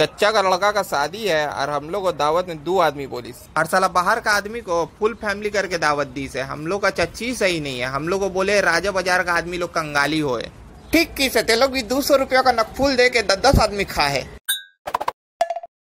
चचा का लड़का का शादी है और हम लोग को दावत ने दो आदमी बोली और साला बाहर का आदमी को फुल फैमिली करके दावत दी से हम लोग का चच्ची सही नहीं है हम लोग को बोले राजा बाजार का आदमी लोग कंगाली होए ठीक की से ते लोग भी दो सौ रुपया का नकफूल दे के दस दस आदमी खा है